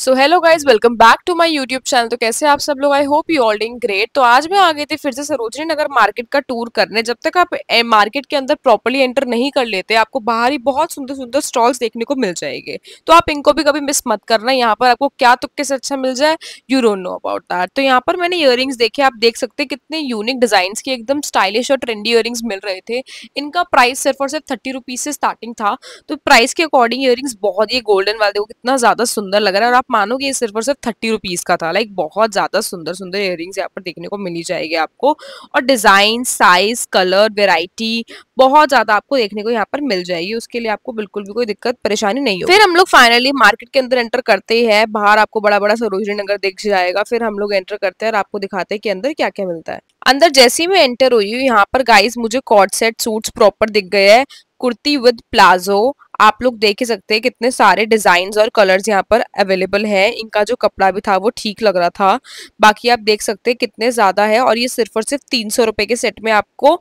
So hello guys welcome back to my YouTube channel तो कैसे आप सब लोग I hope you all doing great तो आज मैं आ गई थी फिर से सरोजनी नगर मार्केट का टूर करने जब तक आप मार्केट के अंदर प्रॉपरली एंटर नहीं कर लेते आपको बाहर ही बहुत सुंदर सुंदर स्टॉल्स देखने को मिल जाएंगे तो आप इनको भी कभी मिस मत करना यहाँ पर आपको क्या तुक्के से अच्छा मिल जाए you don't know about that तो यहाँ पर मैंने इयर देखे आप देख सकते कितने यूनिक डिजाइन के एकदम स्टाइलिश और ट्रेंडी इयर मिल रहे थे इनका प्राइस सिर्फ और सिर्फ थर्टी रुपीज से स्टार्टिंग था तो प्राइस के अकॉर्डिंग इयर बहुत ही गोल्डन वाले कितना ज्यादा सुंदर लग रहा है और आप मानोगे सिर्फ और सिर्फ थर्टी रुपीज़ का था लाइक बहुत ज़्यादा सुंदर सुंदर इयर यहाँ पर देखने को मिली जाएगी आपको और डिज़ाइन साइज़ कलर वेराइटी बहुत ज़्यादा आपको देखने को यहाँ पर मिल जाएगी उसके लिए आपको बिल्कुल भी कोई दिक्कत परेशानी नहीं हो फिर हम लोग फाइनली मार्केट के अंदर एंटर करते हैं बाहर आपको बड़ा बड़ा सरोजनी नगर दिख जाएगा फिर हम लोग एंटर करते हैं और आपको दिखाते हैं कि अंदर क्या क्या मिलता है अंदर जैसे ही मैं एंटर हुई हूँ यहाँ पर गाइज मुझे कॉर्ड सेट सूट्स प्रॉपर दिख गए हैं कुर्ती विद प्लाजो आप लोग देख ही सकते हैं कितने सारे डिजाइन और कलर्स यहाँ पर अवेलेबल है इनका जो कपड़ा भी था वो ठीक लग रहा था बाकी आप देख सकते हैं कितने ज़्यादा है और ये सिर्फ और सिर्फ तीन सौ रुपए के सेट में आपको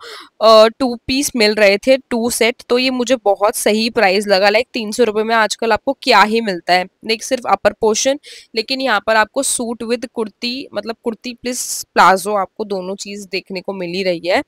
टू पीस मिल रहे थे टू सेट तो ये मुझे बहुत सही प्राइस लगा लाइक तीन सौ रुपए में आजकल आपको क्या ही मिलता है लाइक सिर्फ अपर पोर्शन लेकिन यहाँ पर आपको सूट विद कुर्ती मतलब कुर्ती प्लस प्लाजो आपको दोनों चीज़ देखने को मिल ही रही है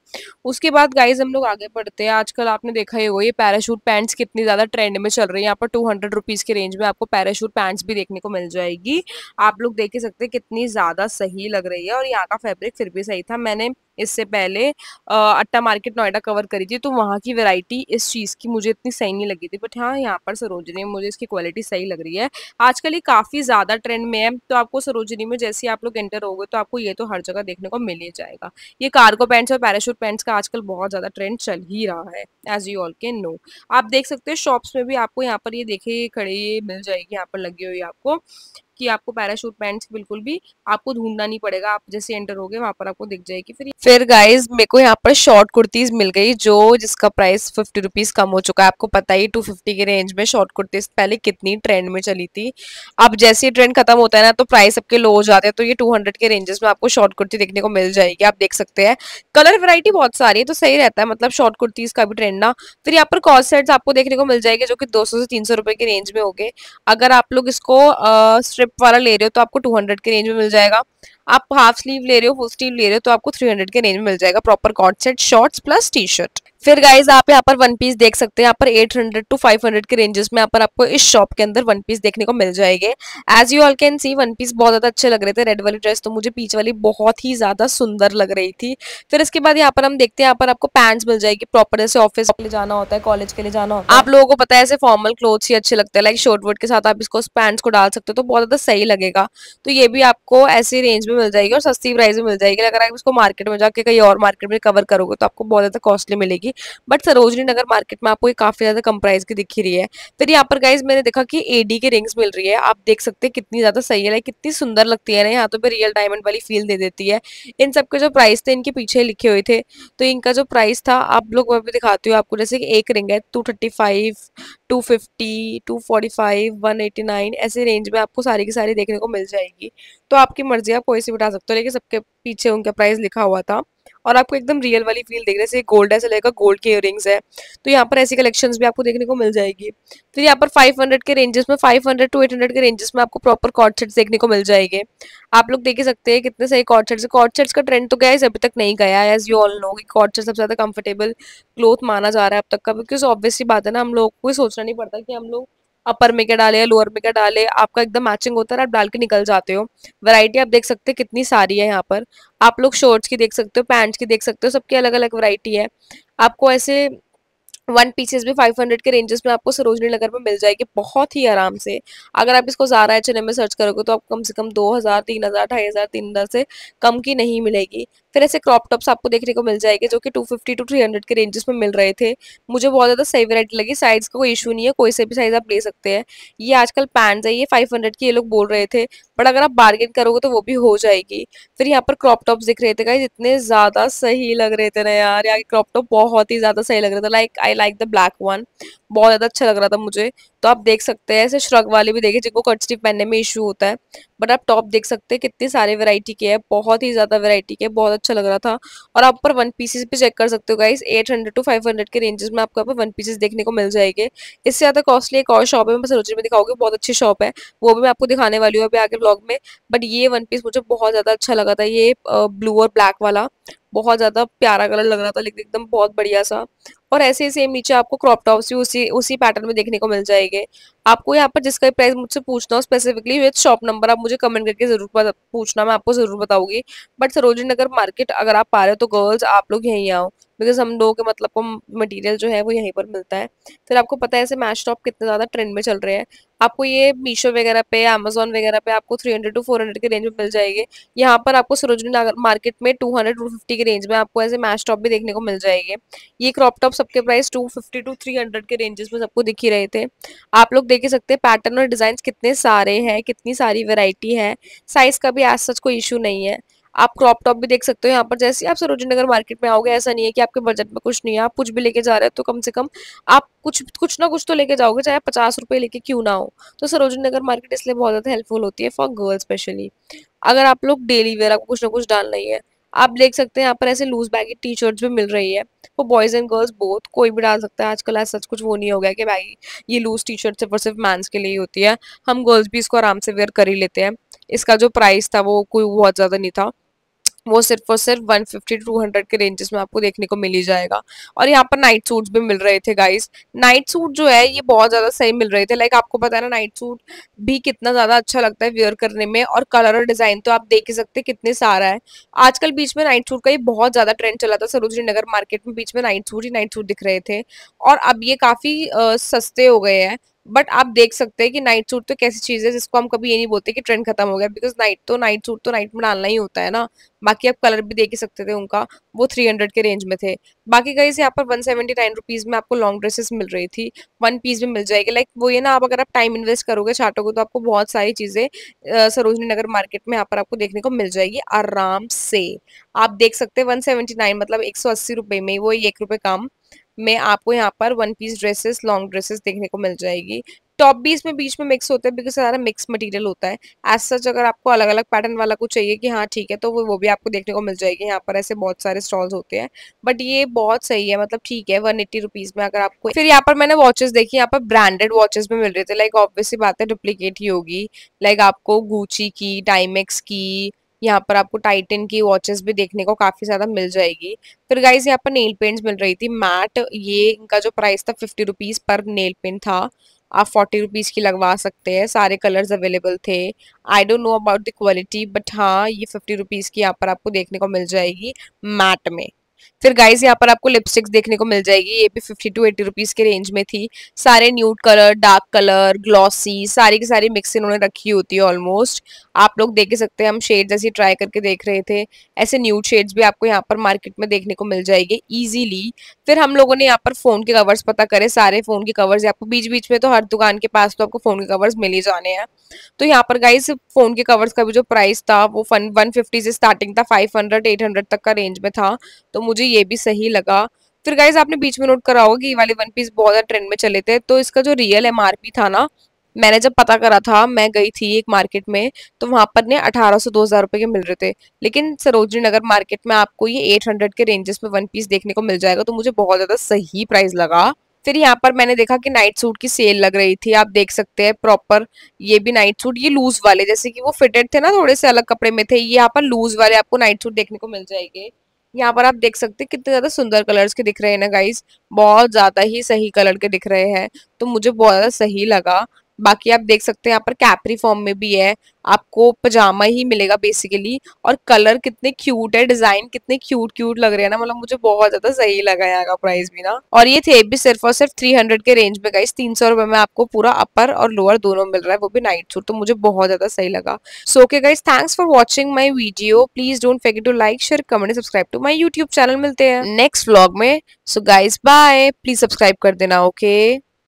उसके बाद गाइज हम लोग आगे बढ़ते हैं आजकल आपने देखा ही होगा ये पैराशूट पैंट्स कितनी ज़्यादा ट्रेंड में चल रही है यहाँ पर टू हंड्रेड रुपीज़ के रेंज में आपको पैराशूट पैंट्स भी देखने को मिल जाएगी आप लोग देख ही सकते हैं कितनी ज़्यादा सही लग रही है और यहाँ का फैब्रिक फिर भी सही था मैंने इससे पहले अट्टा मार्केट नोएडा कवर करी थी तो वहाँ की वैरायटी इस चीज़ की मुझे इतनी सही नहीं लगी थी बट हाँ यहाँ पर सरोजनी मुझे इसकी क्वालिटी सही लग रही है आजकल ये काफ़ी ज़्यादा ट्रेंड में है तो आपको सरोजनी में जैसे आप लोग एंटर हो तो आपको ये तो हर जगह देखने को मिल ही जाएगा ये कार्गो पैंट्स और पैराशूट पैंट्स का आजकल बहुत ज़्यादा ट्रेंड चल ही रहा है एज यू ऑल के नो आप देख सकते हो शॉप्स में भी आपको यहाँ पर ये देखे खड़े ये मिल जाएगी यहाँ पर लगी हुई आपको कि आपको पैराशूट पैंट बिल्कुल भी आपको ढूंढना नहीं पड़ेगा आप जैसे एंटर हो गए वहां पर आपको दिख जाएगी फिर फिर गाइज मेरे को यहाँ पर शॉर्ट कुर्तीज मिल गई जो जिसका प्राइस फिफ्टी रुपीज कम हो चुका है आपको पता ही टू फिफ्टी के रेंज में शॉर्ट कुर्तीज पहले कितनी ट्रेंड में चली थी अब जैसे ही ट्रेंड खत्म होता है ना तो प्राइस सबके लो हो जाते हैं तो ये टू हंड्रेड के रेंजेस में आपको शॉर्ट कुर्ती देखने को मिल जाएगी आप देख सकते हैं कलर वेरायटी बहुत सारी है तो सही रहता है मतलब शॉर्ट कुर्तीज का भी ट्रेंड ना फिर यहाँ पर कॉस्ट सेट्स आपको देखने को मिल जाएगी जो कि 200 से 300 रुपए के रेंज में होंगे अगर आप लोग इसको स्ट्रिप स्लिप वाला ले रहे हो तो आपको टू हंड्रेड के रेंज में मिल जाएगा आप हाफ स्लीव ले रहे हो फुल स्लीव ले रहे हो तो आपको थ्री हंड्रेड के रेंज में मिल जाएगा proper set shorts plus T shirt फिर गाइज आप यहाँ पर वन पीस देख सकते हैं यहाँ पर 800 टू 500 के रेंजेस में यहाँ पर आपको इस शॉप के अंदर वन पीस देखने को मिल जाएंगे as you all can see one piece बहुत ज्यादा अच्छे लग रहे थे रेड वाली ड्रेस तो मुझे पीच वाली बहुत ही ज्यादा सुंदर लग रही थी फिर इसके बाद यहाँ पर हम देखते हैं यहाँ पर आपको पैंट्स मिल जाएगी प्रॉपर जैसे ऑफिस के लिए जाना होता है कॉलेज के लिए जाना होता है आप लोगों को पता है ऐसे फॉर्मल क्लोथ्स ही अच्छे लगते हैं लाइक शॉर्ट वर्ट के साथ आप इसको पैंट्स को डाल सकते हो तो बहुत ज्यादा सही लगेगा तो ये भी आपको ऐसी रेंज में मिल जाएगी और सस्ती प्राइस में मिल जाएगी अगर आप इसको मार्केट में जाके कहीं और मार्केट में कवर करोगे तो आपको बहुत ज्यादा कॉस्टली मिलेगी जाएगी बट सरोजनी नगर मार्केट में आपको ये काफ़ी ज़्यादा कम प्राइस की दिखी रही है फिर यहाँ पर गाइज मैंने देखा कि एडी के रिंग्स मिल रही है आप देख सकते हैं कितनी ज़्यादा सही है कितनी सुंदर लगती है ना यहाँ तो पे रियल डायमंड वाली फील दे देती है इन सबके जो प्राइस थे इनके पीछे लिखे हुए थे तो इनका जो प्राइस था आप लोग मैं भी दिखाती हूँ आपको जैसे कि एक रिंग है two thirty five two fifty two forty five one eighty nine ऐसे रेंज में आपको सारी की सारी देखने को मिल जाएगी तो आपकी मर्जी आप कोई सी बिठा सकते हो लेकिन सबके पीछे उनका प्राइस लिखा हुआ था और आपको एकदम रियल वाली फील देख रहे जैसे गोल्ड ऐसा लगेगा गोल्ड के इयर है तो यहाँ पर ऐसी कलेक्शंस भी आपको देखने को मिल जाएगी फिर तो यहाँ पर 500 के रेंजेस में 500 टू 800 के रेंजेस में आपको प्रॉपर कॉट सेट्स देखने को मिल जाएंगे आप लोग देख सकते हैं कितने सही कॉट सेट्स सेट्स का ट्रेंड तो गया अभी तक नहीं गया एज यू ऑल नो कि कॉट सेट सबसे ज़्यादा कंफर्टेबल क्लोथ माना जा रहा है अब तक का बिकॉज ऑब्वियसली बात है ना हम लोग को सोचना नहीं पड़ता कि हम लोग अपर में क्या डाले या लोअर में क्या डाले आपका एकदम मैचिंग होता है आप डाल के निकल जाते हो वैरायटी आप देख सकते हैं कितनी सारी है यहाँ पर आप लोग शॉर्ट्स की देख सकते हो पैंट्स की देख सकते हो सबकी अलग अलग वैरायटी है आपको ऐसे वन पीसेस भी 500 के रेंजेस में आपको सरोजनी नगर में मिल जाएगी बहुत ही आराम से अगर आप इसको ज़ारा एच H&M में सर्च करोगे तो आपको कम से कम 2000 3000 तीन हज़ार से कम की नहीं मिलेगी फिर ऐसे क्रॉप टॉप्स आपको देखने को मिल जाएंगे जो कि 250 फिफ्टी टू थ्री के रेंजेस में मिल रहे थे मुझे बहुत ज़्यादा सही वैरायटी लगी साइज़ का कोई इशू नहीं है कोई से भी साइज़ आप ले सकते हैं ये आजकल पैंट्स है ये 500 की ये लोग बोल रहे थे बट अगर आप बार्गेन करोगे तो वो भी हो जाएगी फिर यहाँ पर क्रॉप टॉप्स दिख रहे थे गाइज इतने ज़्यादा सही लग रहे थे ना यार यहाँ क्रॉप टॉप बहुत ही ज़्यादा सही लग रहे थे like I I like the black one बहुत ज़्यादा अच्छा लग रहा था मुझे तो आप देख सकते हैं ऐसे श्रग वाले भी देखे जिनको कट स्टिक पहनने में इशू होता है बट आप टॉप देख सकते हैं कितनी सारी वैरायटी के है बहुत ही ज़्यादा वैरायटी के बहुत अच्छा लग रहा था और आप पर वन पीसेस भी चेक कर सकते हो गाइस 800 टू 500 के रेंजेस में आपको पर वन पीसेस देखने को मिल जाएंगे इससे ज़्यादा कॉस्टली एक और शॉप है मैं सरोजनी में दिखाऊंगी बहुत अच्छी शॉप है वो भी मैं आपको दिखाने वाली हूँ अभी आगे ब्लॉग में बट ये वन पीस मुझे बहुत ज़्यादा अच्छा लगा था ये ब्लू और ब्लैक वाला बहुत ज़्यादा प्यारा कलर लग रहा था लेकिन एकदम बहुत बढ़िया सा और ऐसे ही सेम नीचे आपको क्रॉप टॉप्स भी उसी उसी पैटर्न में देखने को मिल जाएंगे आपको यहाँ पर जिसका प्राइस मुझसे पूछना हो स्पेसिफिकली विथ शॉप नंबर आप मुझे कमेंट करके जरूर पूछना मैं आपको जरूर बताऊंगी बट सरोजी नगर मार्केट अगर आप पा रहे हो तो गर्ल्स आप लोग यहीं आओ बिकॉज हम लोगों के मतलब को मटेरियल जो है वो यहीं पर मिलता है फिर आपको पता है ऐसे मैच टॉप कितने ज़्यादा ट्रेंड में चल रहे हैं आपको ये मीशो वगैरह पे अमेजोन वगैरह पे आपको three hundred to four hundred के रेंज में मिल जाएगी यहाँ पर आपको सरोजनी नगर मार्केट में टू हंड्रेड टू फिफ्टी के रेंज में आपको ऐसे मैच टॉप भी देखने को मिल जाएगी ये क्रॉप टॉप सबके price two fifty to three hundred के रेंजेस में सबको दिख ही रहे थे आप लोग देख ही सकते हैं पैटर्न और डिज़ाइन कितने सारे हैं कितनी सारी वेराइटी है साइज़ का भी आज सच कोई इशू नहीं है आप क्रॉप टॉप भी देख सकते हो यहाँ पर जैसे आप सरोजी नगर मार्केट में आओगे ऐसा नहीं है कि आपके बजट में कुछ नहीं है आप कुछ भी लेके जा रहे हो तो कम से कम आप कुछ कुछ ना कुछ तो लेके जाओगे चाहे पचास रुपए लेके क्यों ना हो तो सरोजी नगर मार्केट इसलिए बहुत ज़्यादा हेल्पफुल होती है फॉर गर्ल्स स्पेशली अगर आप लोग डेली वेयर आपको कुछ ना कुछ डालना ही है आप देख सकते हैं यहाँ पर ऐसे लूज बैगी टी शर्ट भी मिल रही है वो बॉयज़ एंड गर्ल्स बोथ कोई भी डाल सकता है आजकल ऐसा सच कुछ वो नहीं हो गया कि भाई ये लूज टी शर्ट सिर्फ और सिर्फ मैंस के लिए होती है हम गर्ल्स भी इसको आराम से वेयर कर ही लेते हैं इसका जो प्राइस था वो कोई बहुत ज़्यादा नहीं था वो सिर्फ और सिर्फ 150 टू 200 के रेंजेस में आपको देखने को मिल ही जाएगा और यहाँ पर नाइट सूट भी मिल रहे थे गाइस नाइट सूट जो है ये बहुत ज़्यादा सही मिल रहे थे लाइक आपको पता है ना नाइट सूट भी कितना ज़्यादा अच्छा लगता है वेयर करने में और कलर और डिज़ाइन तो आप देख ही सकते कितने सारा है आजकल बीच में नाइट सूट का ये बहुत ज़्यादा ट्रेंड चला था सरोजनी नगर मार्केट में बीच में नाइट सूट ही नाइट सूट दिख रहे थे और अब ये काफ़ी सस्ते हो गए हैं बट आप देख सकते हैं कि नाइट सूट तो कैसी चीज़ है जिसको हम कभी ये नहीं बोलते कि ट्रेंड खत्म हो गया बिकॉज नाइट तो नाइट सूट तो नाइट में डालना ही होता है ना बाकी आप कलर भी देख ही सकते थे उनका वो थ्री हंड्रेड के रेंज में थे बाकी कहीं यहाँ पर 179 सेवेंटी नाइन रुपीज़ में आपको लॉन्ग ड्रेसेस मिल रही थी वन पीस भी मिल जाएगी लाइक वो ये ना आप अगर आप टाइम इन्वेस्ट करोगे चाटोगे तो आपको बहुत सारी चीज़ें सरोजनी नगर मार्केट में यहाँ पर आपको देखने को मिल जाएगी आराम से आप देख सकते हैं वन सेवेंटी नाइन मतलब एक सौ अस्सी में वो एक रुपये कम में आपको यहाँ पर one piece dresses long dresses देखने को मिल जाएगी टॉप भी इसमें बीच में मिक्स होते हैं बिकॉज सारा मिक्स मटेरियल होता है एज सच अगर आपको अलग अलग पैटर्न वाला कुछ चाहिए कि हाँ ठीक है तो वो वो भी आपको देखने को मिल जाएगी यहाँ पर ऐसे बहुत सारे स्टॉल्स होते हैं बट ये बहुत सही है मतलब ठीक है वन एट्टी रुपीज़ में अगर आपको फिर यहाँ पर मैंने वॉचेस देखी यहाँ पर ब्रांडेड वॉचेस भी मिल रहे थे लाइक ऑब्वियसली बात है डुप्लीकेट ही होगी लाइक आपको गुची की डाइमेक्स की यहाँ पर आपको टाइटन की वॉचेस भी देखने को काफी ज्यादा मिल जाएगी फिर गाइज यहाँ पर नेल पेंट मिल रही थी मैट ये इनका जो प्राइस था फिफ्टी रुपीज पर नेल पेंट था आप फोर्टी रुपीज़ की लगवा सकते हैं सारे कलर्स अवेलेबल थे I don't know about the quality but हाँ ये फिफ्टी रुपीज़ की यहाँ पर आपको देखने को मिल जाएगी मैट में फिर गाइस यहाँ पर आपको लिपस्टिक्स देखने को मिल जाएगी ये भी फिफ्टी टू एटी रुपीज़ के रेंज में थी सारे nude colour dark colour glossy सारी की सारी मिक्स इन्होंने रखी होती है ऑलमोस्ट आप लोग देख सकते हैं हम शेड जैसे ट्राई करके देख रहे थे ऐसे न्यूट शेड्स भी आपको यहाँ पर मार्केट में देखने को मिल जाएगी ईजिली फिर हम लोगों ने यहाँ पर फ़ोन के कवर्स पता करे सारे फ़ोन के कवर्स आपको बीच बीच में तो हर दुकान के पास तो आपको फ़ोन के कवर्स मिल ही जाने हैं तो यहाँ पर गाइज फ़ोन के कवर्स का भी जो प्राइस था वो वन से स्टार्टिंग था फाइव हंड्रेड तक का रेंज में था तो मुझे ये भी सही लगा फिर गाइज आपने बीच में नोट करा होगा कि ये वाले वन पीस बहुत ज़्यादा ट्रेंड में चले थे तो इसका जो रियल एम था ना मैंने जब पता करा था मैं गई थी एक मार्केट में तो वहां पर ने 1800 से दो हज़ार रुपए के मिल रहे थे लेकिन सरोजनी नगर मार्केट में आपको ये 800 के रेंजेस में वन पीस देखने को मिल जाएगा तो मुझे बहुत ज़्यादा सही प्राइस लगा फिर यहाँ पर मैंने देखा कि नाइट सूट की सेल लग रही थी आप देख सकते हैं प्रॉपर ये भी नाइट सूट ये लूज वाले जैसे कि वो फिटेड थे ना थोड़े से अलग कपड़े में थे ये यहाँ पर लूज वाले आपको नाइट सूट देखने को मिल जाएंगे यहाँ पर आप देख सकते हैं कितने ज्यादा सुंदर कलर्स के दिख रहे हैं ना गाइस बहुत ज्यादा ही सही कलर के दिख रहे हैं तो मुझे बहुत ज्यादा सही लगा बाकी आप देख सकते हैं यहाँ पर कैपरी फॉर्म में भी है आपको पजामा ही मिलेगा बेसिकली और कलर कितने क्यूट है डिजाइन कितने क्यूट क्यूट लग रहे हैं ना मतलब मुझे बहुत ज्यादा सही लगा यहाँ का प्राइस भी ना और ये थे भी सिर्फ और सिर्फ थ्री हंड्रेड के रेंज में गाइस तीन सौ रुपए में आपको पूरा अपर और लोअर दोनों मिल रहा है वो भी नाइट सूट तो मुझे बहुत ज्यादा सही लगा so okay guys thanks for watching my video please don't forget to like share comment subscribe to my YouTube channel मिलते हैं नेक्स्ट व्लॉग में so guys bye please subscribe कर देना ओके okay?